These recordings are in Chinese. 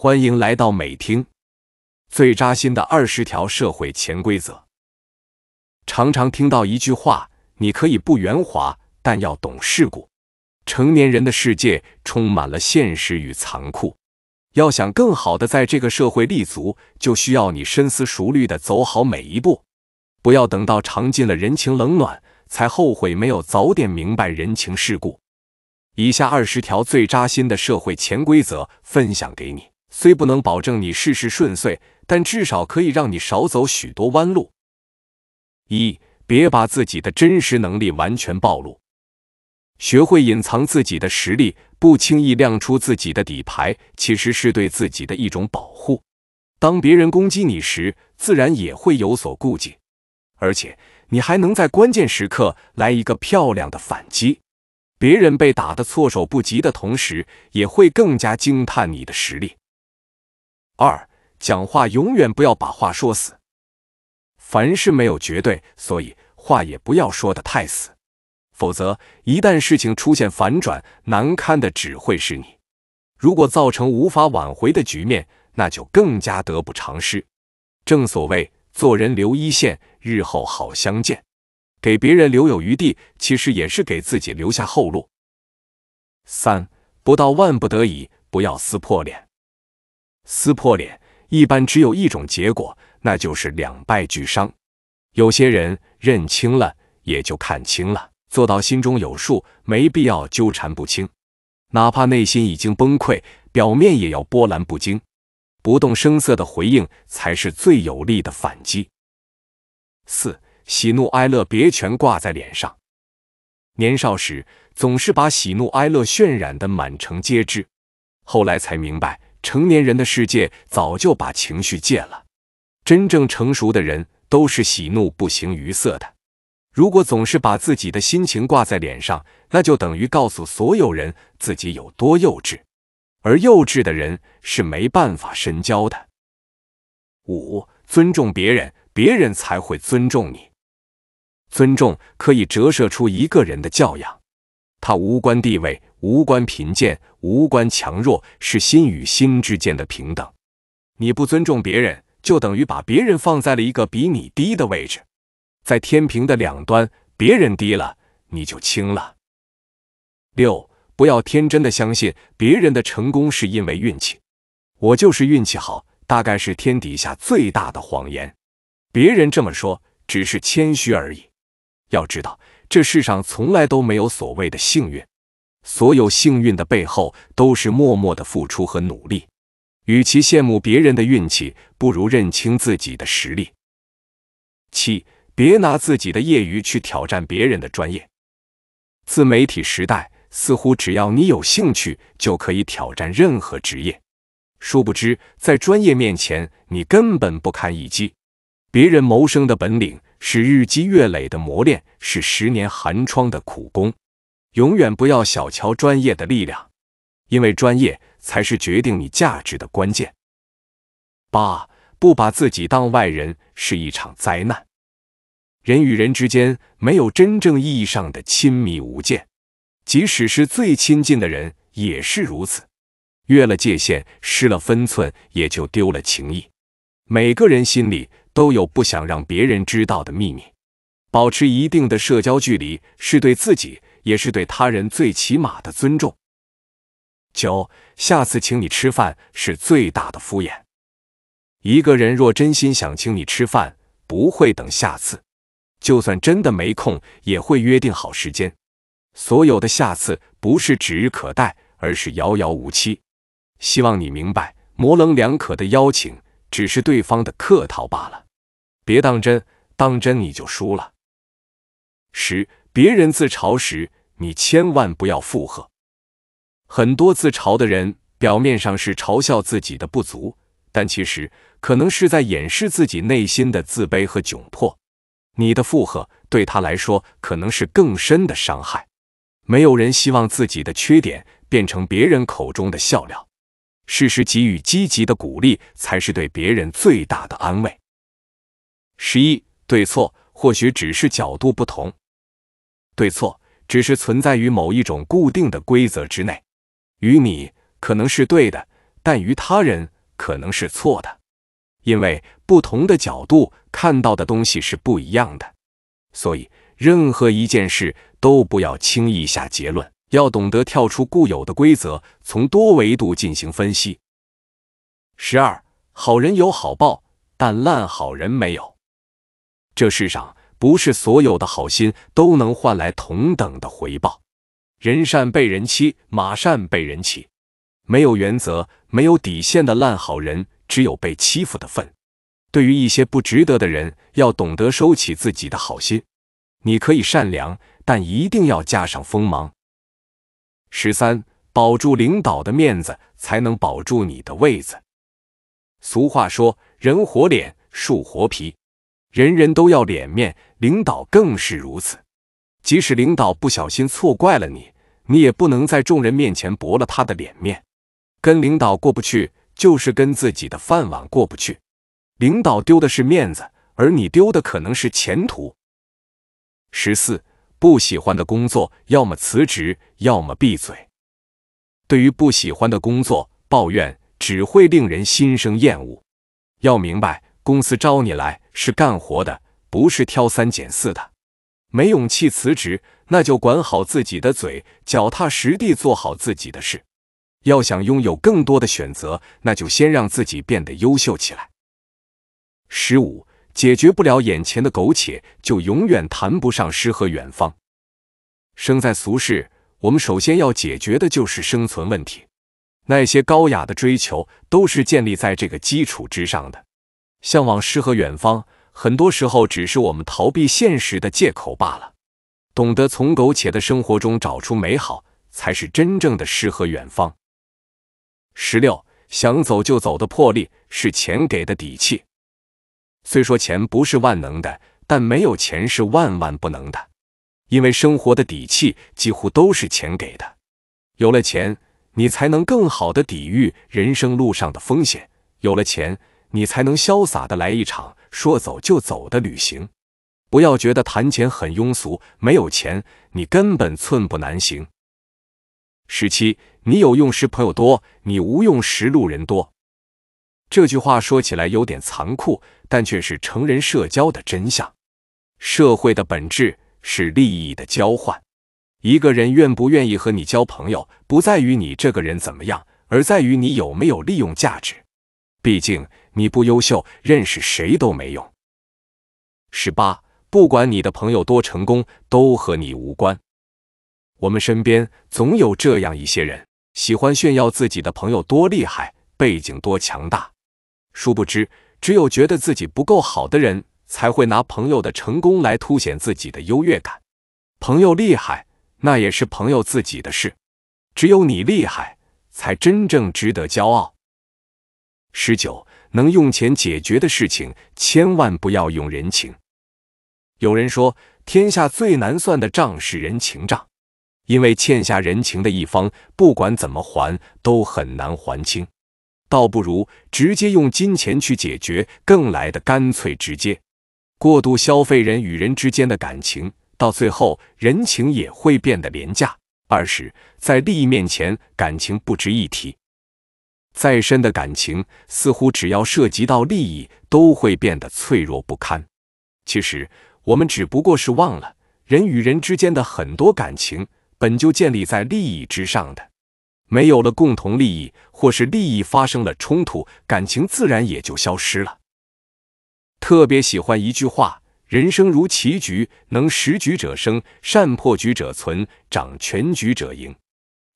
欢迎来到美听，最扎心的二十条社会潜规则。常常听到一句话：你可以不圆滑，但要懂世故。成年人的世界充满了现实与残酷，要想更好的在这个社会立足，就需要你深思熟虑的走好每一步，不要等到尝尽了人情冷暖，才后悔没有早点明白人情世故。以下二十条最扎心的社会潜规则分享给你。虽不能保证你事事顺遂，但至少可以让你少走许多弯路。一别把自己的真实能力完全暴露，学会隐藏自己的实力，不轻易亮出自己的底牌，其实是对自己的一种保护。当别人攻击你时，自然也会有所顾忌，而且你还能在关键时刻来一个漂亮的反击。别人被打得措手不及的同时，也会更加惊叹你的实力。二、讲话永远不要把话说死，凡事没有绝对，所以话也不要说的太死，否则一旦事情出现反转，难堪的只会是你。如果造成无法挽回的局面，那就更加得不偿失。正所谓做人留一线，日后好相见，给别人留有余地，其实也是给自己留下后路。三、不到万不得已，不要撕破脸。撕破脸，一般只有一种结果，那就是两败俱伤。有些人认清了，也就看清了，做到心中有数，没必要纠缠不清。哪怕内心已经崩溃，表面也要波澜不惊，不动声色的回应才是最有力的反击。四喜怒哀乐别全挂在脸上。年少时总是把喜怒哀乐渲染的满城皆知，后来才明白。成年人的世界早就把情绪戒了，真正成熟的人都是喜怒不形于色的。如果总是把自己的心情挂在脸上，那就等于告诉所有人自己有多幼稚。而幼稚的人是没办法深交的。五、尊重别人，别人才会尊重你。尊重可以折射出一个人的教养，它无关地位。无关贫贱，无关强弱，是心与心之间的平等。你不尊重别人，就等于把别人放在了一个比你低的位置，在天平的两端，别人低了，你就轻了。六，不要天真的相信别人的成功是因为运气，我就是运气好，大概是天底下最大的谎言。别人这么说，只是谦虚而已。要知道，这世上从来都没有所谓的幸运。所有幸运的背后都是默默的付出和努力。与其羡慕别人的运气，不如认清自己的实力。七，别拿自己的业余去挑战别人的专业。自媒体时代，似乎只要你有兴趣就可以挑战任何职业，殊不知在专业面前，你根本不堪一击。别人谋生的本领是日积月累的磨练，是十年寒窗的苦功。永远不要小瞧专业的力量，因为专业才是决定你价值的关键。八不把自己当外人是一场灾难。人与人之间没有真正意义上的亲密无间，即使是最亲近的人也是如此。越了界限，失了分寸，也就丢了情谊。每个人心里都有不想让别人知道的秘密，保持一定的社交距离是对自己。也是对他人最起码的尊重。九，下次请你吃饭是最大的敷衍。一个人若真心想请你吃饭，不会等下次，就算真的没空，也会约定好时间。所有的下次不是指日可待，而是遥遥无期。希望你明白，模棱两可的邀请只是对方的客套罢了，别当真，当真你就输了。十，别人自嘲时。你千万不要附和，很多自嘲的人表面上是嘲笑自己的不足，但其实可能是在掩饰自己内心的自卑和窘迫。你的附和对他来说可能是更深的伤害。没有人希望自己的缺点变成别人口中的笑料。适时给予积极的鼓励，才是对别人最大的安慰。十一对错或许只是角度不同，对错。只是存在于某一种固定的规则之内，于你可能是对的，但于他人可能是错的，因为不同的角度看到的东西是不一样的。所以，任何一件事都不要轻易下结论，要懂得跳出固有的规则，从多维度进行分析。十二，好人有好报，但烂好人没有。这世上。不是所有的好心都能换来同等的回报，人善被人欺，马善被人骑。没有原则、没有底线的烂好人，只有被欺负的份。对于一些不值得的人，要懂得收起自己的好心。你可以善良，但一定要加上锋芒。十三，保住领导的面子，才能保住你的位子。俗话说，人活脸，树活皮。人人都要脸面，领导更是如此。即使领导不小心错怪了你，你也不能在众人面前驳了他的脸面。跟领导过不去，就是跟自己的饭碗过不去。领导丢的是面子，而你丢的可能是前途。十四，不喜欢的工作，要么辞职，要么闭嘴。对于不喜欢的工作，抱怨只会令人心生厌恶。要明白，公司招你来。是干活的，不是挑三拣四的。没勇气辞职，那就管好自己的嘴，脚踏实地做好自己的事。要想拥有更多的选择，那就先让自己变得优秀起来。十五，解决不了眼前的苟且，就永远谈不上诗和远方。生在俗世，我们首先要解决的就是生存问题。那些高雅的追求，都是建立在这个基础之上的。向往诗和远方，很多时候只是我们逃避现实的借口罢了。懂得从苟且的生活中找出美好，才是真正的诗和远方。十六，想走就走的魄力是钱给的底气。虽说钱不是万能的，但没有钱是万万不能的。因为生活的底气几乎都是钱给的。有了钱，你才能更好的抵御人生路上的风险。有了钱。你才能潇洒的来一场说走就走的旅行。不要觉得谈钱很庸俗，没有钱你根本寸步难行。十七，你有用时朋友多，你无用时路人多。这句话说起来有点残酷，但却是成人社交的真相。社会的本质是利益的交换。一个人愿不愿意和你交朋友，不在于你这个人怎么样，而在于你有没有利用价值。毕竟你不优秀，认识谁都没用。十八，不管你的朋友多成功，都和你无关。我们身边总有这样一些人，喜欢炫耀自己的朋友多厉害，背景多强大。殊不知，只有觉得自己不够好的人，才会拿朋友的成功来凸显自己的优越感。朋友厉害，那也是朋友自己的事。只有你厉害，才真正值得骄傲。十九，能用钱解决的事情，千万不要用人情。有人说，天下最难算的账是人情账，因为欠下人情的一方，不管怎么还，都很难还清，倒不如直接用金钱去解决，更来的干脆直接。过度消费人与人之间的感情，到最后，人情也会变得廉价。二十，在利益面前，感情不值一提。再深的感情，似乎只要涉及到利益，都会变得脆弱不堪。其实，我们只不过是忘了，人与人之间的很多感情，本就建立在利益之上的。没有了共同利益，或是利益发生了冲突，感情自然也就消失了。特别喜欢一句话：“人生如棋局，能识局者生，善破局者存，掌全局者赢。”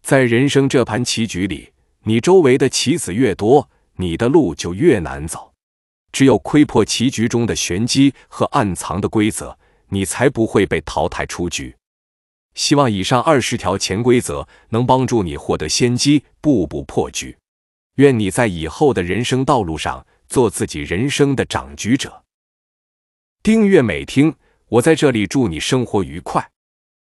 在人生这盘棋局里。你周围的棋子越多，你的路就越难走。只有窥破棋局中的玄机和暗藏的规则，你才不会被淘汰出局。希望以上二十条潜规则能帮助你获得先机，步步破局。愿你在以后的人生道路上做自己人生的掌局者。订阅美听，我在这里祝你生活愉快。